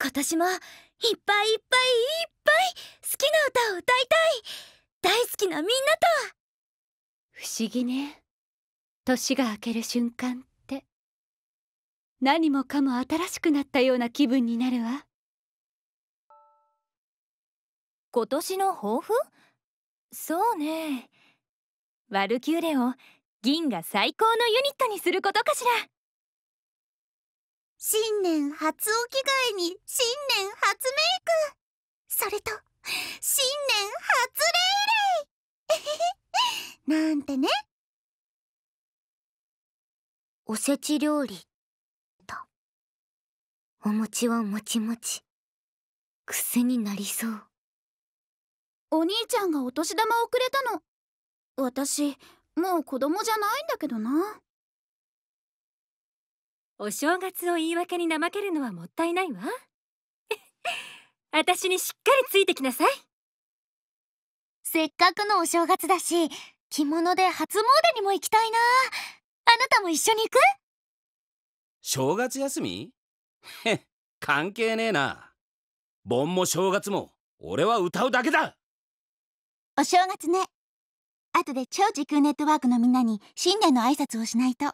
今年もいっぱいいっぱいいっぱい好きな歌を歌いたい大好きなみんなと不思議ね年が明ける瞬間って何もかも新しくなったような気分になるわ今年の抱負そうねワルキューレを銀が最高のユニットにすることかしら新年初お着替えに新年初メイクそれと新年初レイレイなんてねおせち料理とお餅はもちもち癖になりそうお兄ちゃんがお年玉をくれたの私もう子供じゃないんだけどなお正月を言い訳に怠けるのはもったいないわ 私にしっかりついてきなさいせっかくのお正月だし着物で初詣にも行きたいなあなたも一緒に行く正月休みへ関係ねえな盆も正月も俺は歌うだけだお正月ね後で超時空ネットワークのみんなに新年の挨拶をしないと。